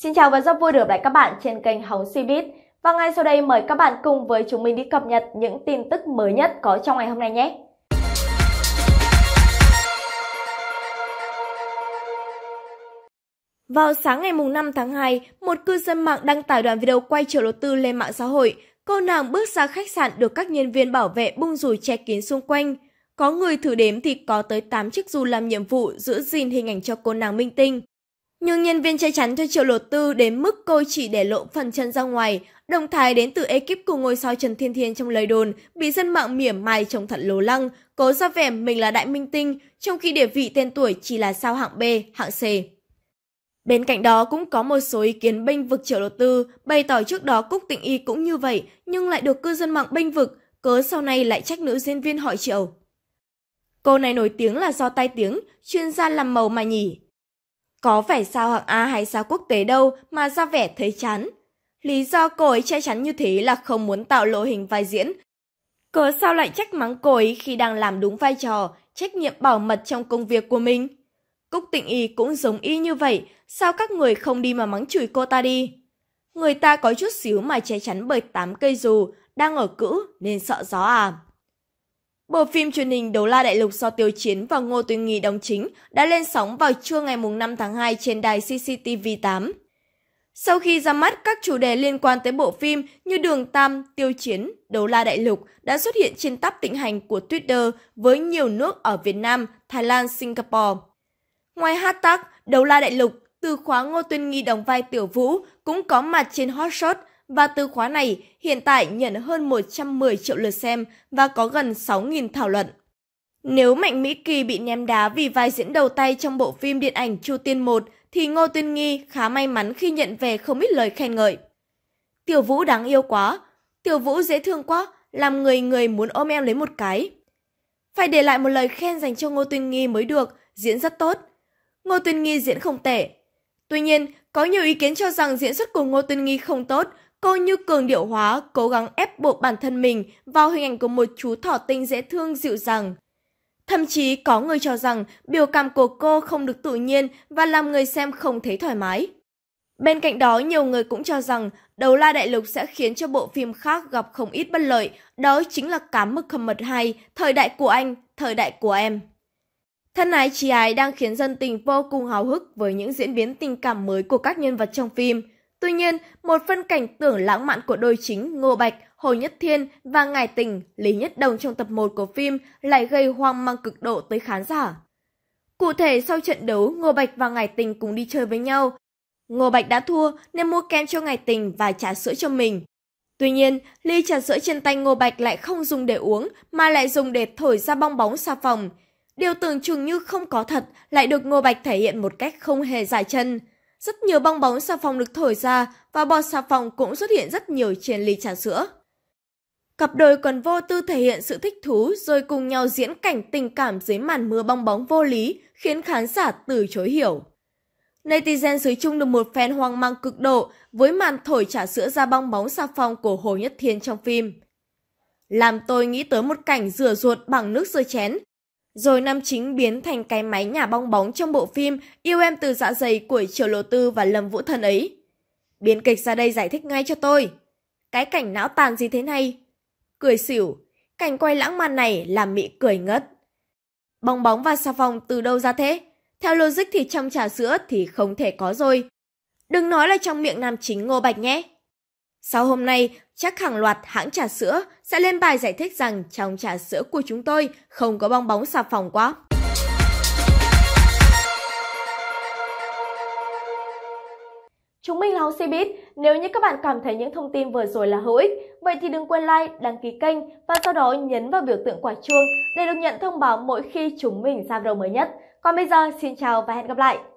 Xin chào và rất vui được gặp lại các bạn trên kênh Hóng Cbiz Và ngay sau đây mời các bạn cùng với chúng mình đi cập nhật những tin tức mới nhất có trong ngày hôm nay nhé. Vào sáng ngày mùng 5 tháng 2, một cư dân mạng đăng tải đoạn video quay chiều đầu tư lên mạng xã hội. Cô nàng bước ra khách sạn được các nhân viên bảo vệ bung rủi che kín xung quanh. Có người thử đếm thì có tới 8 chiếc dù làm nhiệm vụ giữ gìn hình ảnh cho cô nàng minh tinh. Nhưng nhân viên che chắn cho Triệu Lộ Tư đến mức cô chỉ để lộ phần chân ra ngoài. Động thái đến từ ekip của ngôi sao Trần Thiên Thiên trong lời đồn bị dân mạng mỉa mai trông thận lố lăng, cố ra vẻ mình là đại minh tinh, trong khi địa vị tên tuổi chỉ là sao hạng B, hạng C. Bên cạnh đó cũng có một số ý kiến bênh vực Triệu Lộ Tư, bày tỏ trước đó Cúc Tịnh Y cũng như vậy nhưng lại được cư dân mạng bênh vực, cớ sau này lại trách nữ diễn viên hỏi Triệu. Cô này nổi tiếng là do tai tiếng, chuyên gia làm màu mà nhỉ, có phải sao hạng A hay sao quốc tế đâu mà ra vẻ thấy chán. Lý do cô ấy che chắn như thế là không muốn tạo lộ hình vai diễn. Cớ sao lại trách mắng cô ấy khi đang làm đúng vai trò, trách nhiệm bảo mật trong công việc của mình? Cúc tịnh y cũng giống y như vậy, sao các người không đi mà mắng chửi cô ta đi? Người ta có chút xíu mà che chắn bởi tám cây dù, đang ở cữ nên sợ gió à? Bộ phim truyền hình Đấu La Đại Lục do Tiêu Chiến và Ngô Tuyên Nghi đóng chính đã lên sóng vào trưa ngày 5 tháng 2 trên đài CCTV8. Sau khi ra mắt, các chủ đề liên quan tới bộ phim như Đường Tam, Tiêu Chiến, Đấu La Đại Lục đã xuất hiện trên tắp tịnh hành của Twitter với nhiều nước ở Việt Nam, Thái Lan, Singapore. Ngoài hashtag Đấu La Đại Lục, từ khóa Ngô Tuyên Nghi đóng vai Tiểu Vũ cũng có mặt trên hot shot và từ khóa này hiện tại nhận hơn 110 triệu lượt xem và có gần 6.000 thảo luận. Nếu Mạnh Mỹ Kỳ bị ném đá vì vai diễn đầu tay trong bộ phim điện ảnh Chu Tiên 1 thì Ngô Tuyên Nghi khá may mắn khi nhận về không ít lời khen ngợi. Tiểu Vũ đáng yêu quá, Tiểu Vũ dễ thương quá, làm người người muốn ôm em lấy một cái. Phải để lại một lời khen dành cho Ngô Tuyên Nghi mới được, diễn rất tốt. Ngô Tuyên Nghi diễn không tệ. Tuy nhiên, có nhiều ý kiến cho rằng diễn xuất của Ngô Tuyên Nghi không tốt Cô như cường điệu hóa, cố gắng ép buộc bản thân mình vào hình ảnh của một chú thỏ tinh dễ thương dịu dàng. Thậm chí có người cho rằng biểu cảm của cô không được tự nhiên và làm người xem không thấy thoải mái. Bên cạnh đó, nhiều người cũng cho rằng đấu la đại lục sẽ khiến cho bộ phim khác gặp không ít bất lợi, đó chính là Cám mực hầm mật 2, Thời đại của anh, Thời đại của em. Thân ái chi ái đang khiến dân tình vô cùng háo hức với những diễn biến tình cảm mới của các nhân vật trong phim – Tuy nhiên, một phân cảnh tưởng lãng mạn của đôi chính Ngô Bạch, Hồ Nhất Thiên và Ngài Tình, Lý Nhất Đồng trong tập 1 của phim lại gây hoang mang cực độ tới khán giả. Cụ thể sau trận đấu, Ngô Bạch và Ngài Tình cùng đi chơi với nhau. Ngô Bạch đã thua nên mua kem cho Ngài Tình và trà sữa cho mình. Tuy nhiên, ly trà sữa trên tay Ngô Bạch lại không dùng để uống mà lại dùng để thổi ra bong bóng xà phòng. Điều tưởng chừng như không có thật lại được Ngô Bạch thể hiện một cách không hề giải chân. Rất nhiều bong bóng xà phòng được thổi ra và bọt xà phòng cũng xuất hiện rất nhiều trên ly trà sữa. Cặp đôi còn vô tư thể hiện sự thích thú rồi cùng nhau diễn cảnh tình cảm dưới màn mưa bong bóng vô lý khiến khán giả từ chối hiểu. Netizen xứ chung được một fan hoang mang cực độ với màn thổi trả sữa ra bong bóng xà phòng của Hồ Nhất Thiên trong phim. Làm tôi nghĩ tới một cảnh rửa ruột bằng nước rửa chén, rồi nam chính biến thành cái máy nhà bong bóng trong bộ phim Yêu em từ dạ dày của Triều Lộ Tư và Lâm Vũ Thần ấy. Biến kịch ra đây giải thích ngay cho tôi. Cái cảnh não tàn gì thế này? Cười xỉu, cảnh quay lãng mạn này làm Mỹ cười ngất. Bong bóng và xà phòng từ đâu ra thế? Theo logic thì trong trà sữa thì không thể có rồi. Đừng nói là trong miệng nam chính Ngô Bạch nhé. Sau hôm nay, chắc hàng loạt hãng trà sữa sẽ lên bài giải thích rằng trong trà sữa của chúng tôi không có bong bóng xà phòng quá. Chúng mình là Hong Bit. Nếu như các bạn cảm thấy những thông tin vừa rồi là hữu ích, vậy thì đừng quên like, đăng ký kênh và sau đó nhấn vào biểu tượng quả chuông để được nhận thông báo mỗi khi chúng mình ra video mới nhất. Còn bây giờ, xin chào và hẹn gặp lại!